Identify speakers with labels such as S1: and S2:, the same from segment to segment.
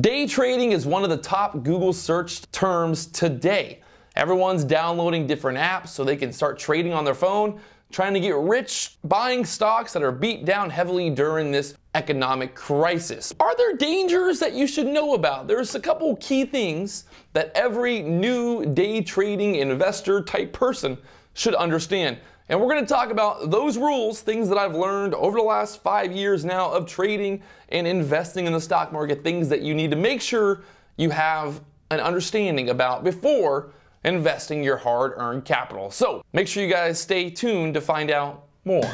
S1: Day trading is one of the top Google search terms today. Everyone's downloading different apps so they can start trading on their phone trying to get rich buying stocks that are beat down heavily during this economic crisis. Are there dangers that you should know about? There's a couple key things that every new day trading investor type person should understand. And we're going to talk about those rules, things that I've learned over the last five years now of trading and investing in the stock market, things that you need to make sure you have an understanding about before investing your hard earned capital. So make sure you guys stay tuned to find out more.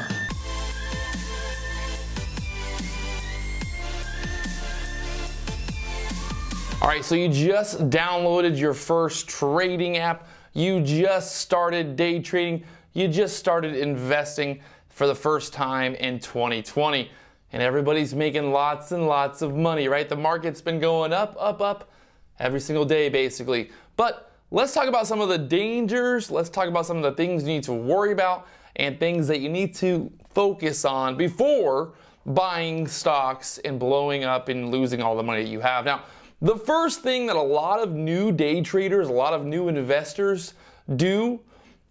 S1: All right, so you just downloaded your first trading app. You just started day trading. You just started investing for the first time in 2020. And everybody's making lots and lots of money, right? The market's been going up, up, up every single day, basically. But Let's talk about some of the dangers. Let's talk about some of the things you need to worry about and things that you need to focus on before buying stocks and blowing up and losing all the money that you have. Now, the first thing that a lot of new day traders, a lot of new investors do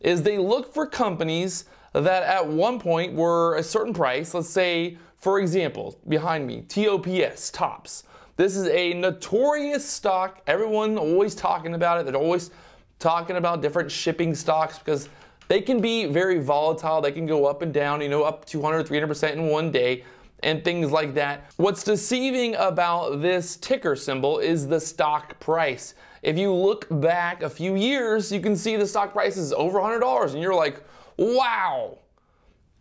S1: is they look for companies that at one point were a certain price, let's say, for example, behind me, TOPS, TOPS. This is a notorious stock. Everyone always talking about it. They're always talking about different shipping stocks because they can be very volatile. They can go up and down, you know, up 200, 300% in one day and things like that. What's deceiving about this ticker symbol is the stock price. If you look back a few years, you can see the stock price is over $100 and you're like, wow,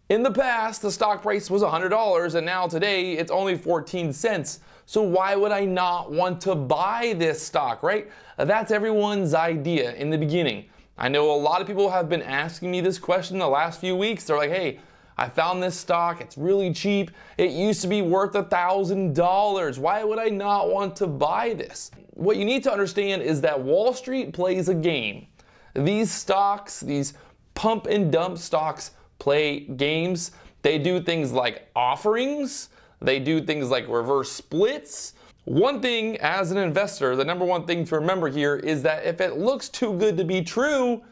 S1: in the past, the stock price was $100 and now today it's only 14 cents. So why would I not want to buy this stock, right? That's everyone's idea in the beginning. I know a lot of people have been asking me this question the last few weeks. They're like, hey, I found this stock, it's really cheap. It used to be worth $1,000. Why would I not want to buy this? What you need to understand is that Wall Street plays a game. These stocks, these pump and dump stocks, play games. They do things like offerings, they do things like reverse splits. One thing as an investor, the number one thing to remember here is that if it looks too good to be true,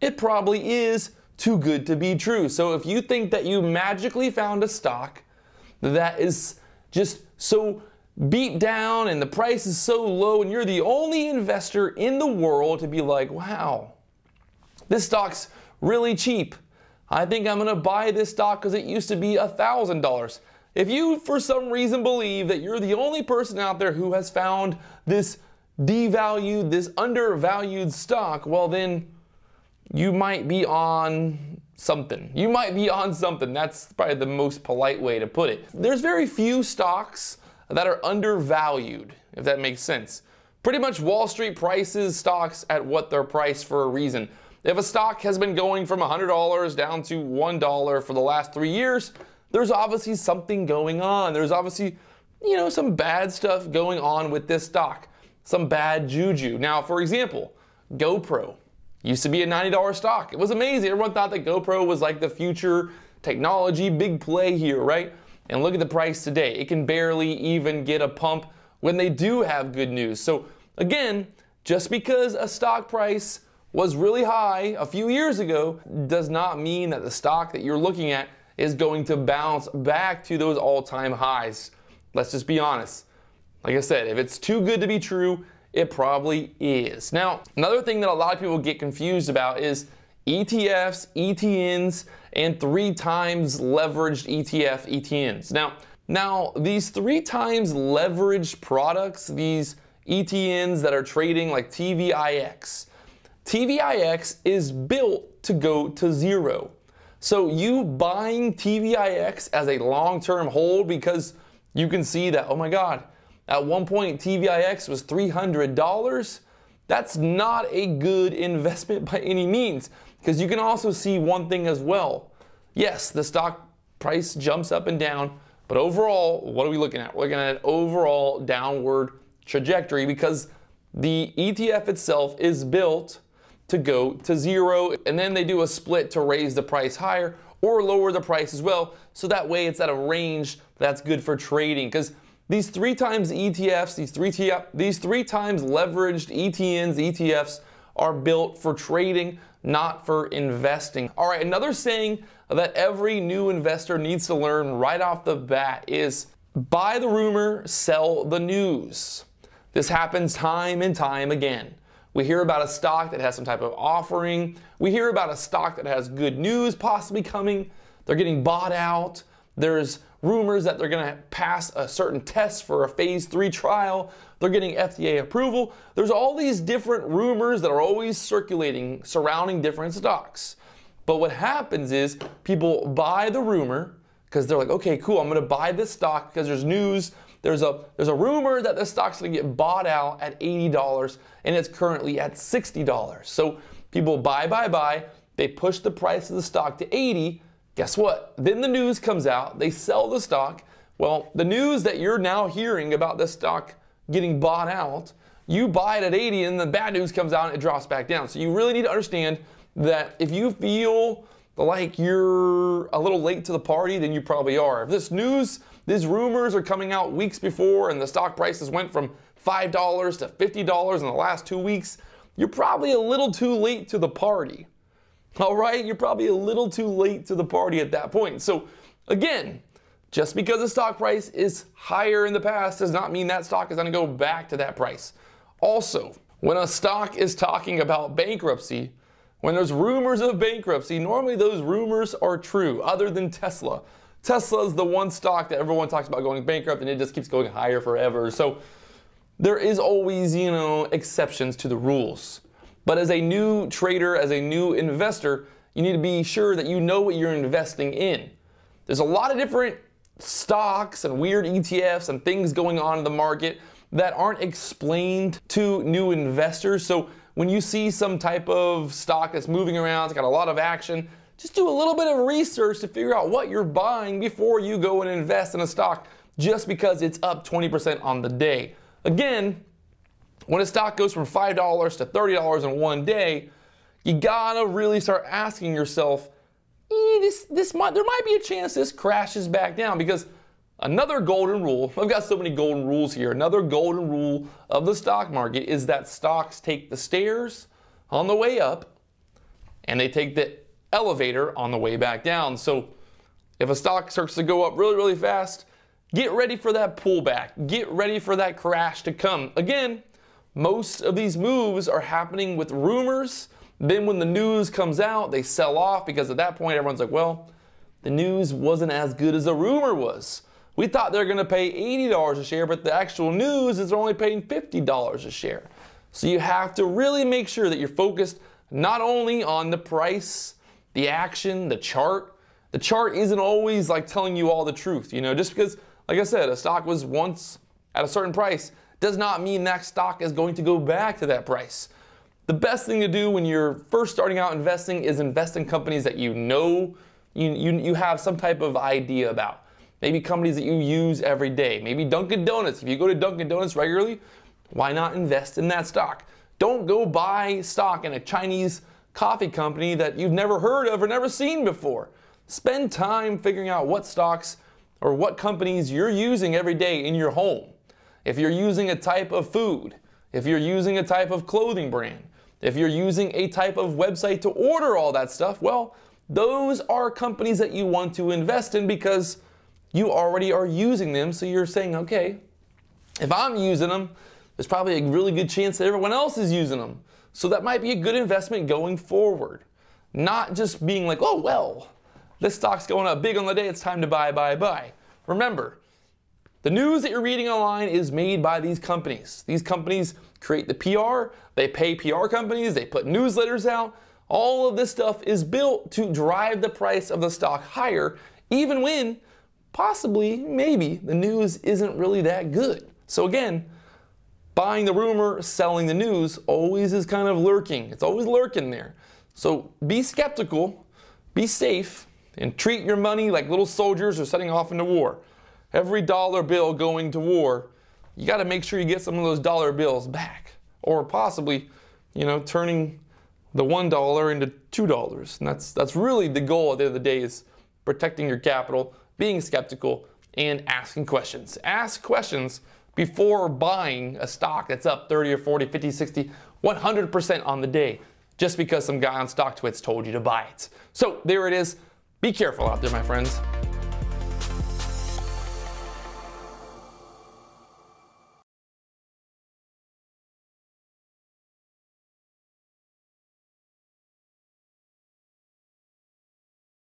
S1: it probably is too good to be true. So if you think that you magically found a stock that is just so beat down and the price is so low and you're the only investor in the world to be like, wow, this stock's really cheap. I think I'm going to buy this stock because it used to be $1,000. If you, for some reason, believe that you're the only person out there who has found this devalued, this undervalued stock, well, then you might be on something. You might be on something. That's probably the most polite way to put it. There's very few stocks that are undervalued, if that makes sense. Pretty much Wall Street prices stocks at what they're priced for a reason. If a stock has been going from $100 down to $1 for the last three years, there's obviously something going on. There's obviously, you know, some bad stuff going on with this stock, some bad juju. Now, for example, GoPro used to be a $90 stock. It was amazing. Everyone thought that GoPro was like the future technology, big play here, right? And look at the price today. It can barely even get a pump when they do have good news. So, again, just because a stock price was really high a few years ago does not mean that the stock that you're looking at is going to bounce back to those all time highs. Let's just be honest. Like I said, if it's too good to be true, it probably is. Now, another thing that a lot of people get confused about is ETFs, ETNs, and three times leveraged ETF ETNs. Now, now these three times leveraged products, these ETNs that are trading like TVIX, TVIX is built to go to zero. So you buying TVIX as a long-term hold because you can see that, oh my God, at one point TVIX was $300. That's not a good investment by any means because you can also see one thing as well. Yes, the stock price jumps up and down, but overall, what are we looking at? We're looking at an overall downward trajectory because the ETF itself is built to go to zero. And then they do a split to raise the price higher or lower the price as well. So that way it's at a range that's good for trading because these three times ETFs, these three, these three times leveraged ETNs, ETFs are built for trading, not for investing. All right, another saying that every new investor needs to learn right off the bat is buy the rumor, sell the news. This happens time and time again. We hear about a stock that has some type of offering. We hear about a stock that has good news possibly coming. They're getting bought out. There's rumors that they're going to pass a certain test for a phase three trial. They're getting FDA approval. There's all these different rumors that are always circulating surrounding different stocks. But what happens is people buy the rumor because they're like, okay, cool, I'm going to buy this stock because there's news there's a, there's a rumor that this stock's gonna get bought out at $80 and it's currently at $60. So people buy, buy, buy, they push the price of the stock to 80. Guess what? Then the news comes out, they sell the stock. Well, the news that you're now hearing about this stock getting bought out, you buy it at 80 and the bad news comes out and it drops back down. So you really need to understand that if you feel like you're a little late to the party than you probably are. If this news, these rumors are coming out weeks before and the stock prices went from $5 to $50 in the last two weeks, you're probably a little too late to the party. All right, you're probably a little too late to the party at that point. So, again, just because the stock price is higher in the past does not mean that stock is going to go back to that price. Also, when a stock is talking about bankruptcy, when there's rumors of bankruptcy, normally those rumors are true, other than Tesla. Tesla is the one stock that everyone talks about going bankrupt and it just keeps going higher forever. So there is always, you know, exceptions to the rules. But as a new trader, as a new investor, you need to be sure that you know what you're investing in. There's a lot of different stocks and weird ETFs and things going on in the market that aren't explained to new investors. So when you see some type of stock that's moving around, it's got a lot of action, just do a little bit of research to figure out what you're buying before you go and invest in a stock just because it's up 20% on the day. Again, when a stock goes from $5 to $30 in one day, you gotta really start asking yourself, eh, this, this might, there might be a chance this crashes back down because Another golden rule, I've got so many golden rules here. Another golden rule of the stock market is that stocks take the stairs on the way up and they take the elevator on the way back down. So if a stock starts to go up really, really fast, get ready for that pullback. Get ready for that crash to come. Again, most of these moves are happening with rumors. Then when the news comes out, they sell off because at that point everyone's like, well, the news wasn't as good as the rumor was. We thought they are going to pay $80 a share, but the actual news is they're only paying $50 a share. So you have to really make sure that you're focused not only on the price, the action, the chart. The chart isn't always like telling you all the truth, you know, just because, like I said, a stock was once at a certain price does not mean that stock is going to go back to that price. The best thing to do when you're first starting out investing is invest in companies that you know you, you, you have some type of idea about. Maybe companies that you use every day. Maybe Dunkin' Donuts. If you go to Dunkin' Donuts regularly, why not invest in that stock? Don't go buy stock in a Chinese coffee company that you've never heard of or never seen before. Spend time figuring out what stocks or what companies you're using every day in your home. If you're using a type of food, if you're using a type of clothing brand, if you're using a type of website to order all that stuff, well, those are companies that you want to invest in because you already are using them. So you're saying, okay, if I'm using them, there's probably a really good chance that everyone else is using them. So that might be a good investment going forward. Not just being like, oh, well, this stock's going up big on the day, it's time to buy, buy, buy. Remember, the news that you're reading online is made by these companies. These companies create the PR, they pay PR companies, they put newsletters out. All of this stuff is built to drive the price of the stock higher, even when possibly, maybe, the news isn't really that good. So again, buying the rumor, selling the news always is kind of lurking. It's always lurking there. So be skeptical, be safe, and treat your money like little soldiers are setting off into war. Every dollar bill going to war, you got to make sure you get some of those dollar bills back. Or possibly, you know, turning the one dollar into two dollars. And that's that's really the goal at the end of the day is protecting your capital, being skeptical, and asking questions. Ask questions before buying a stock that's up 30 or 40, 50, 60, 100% on the day just because some guy on StockTwits told you to buy it. So there it is. Be careful out there, my friends.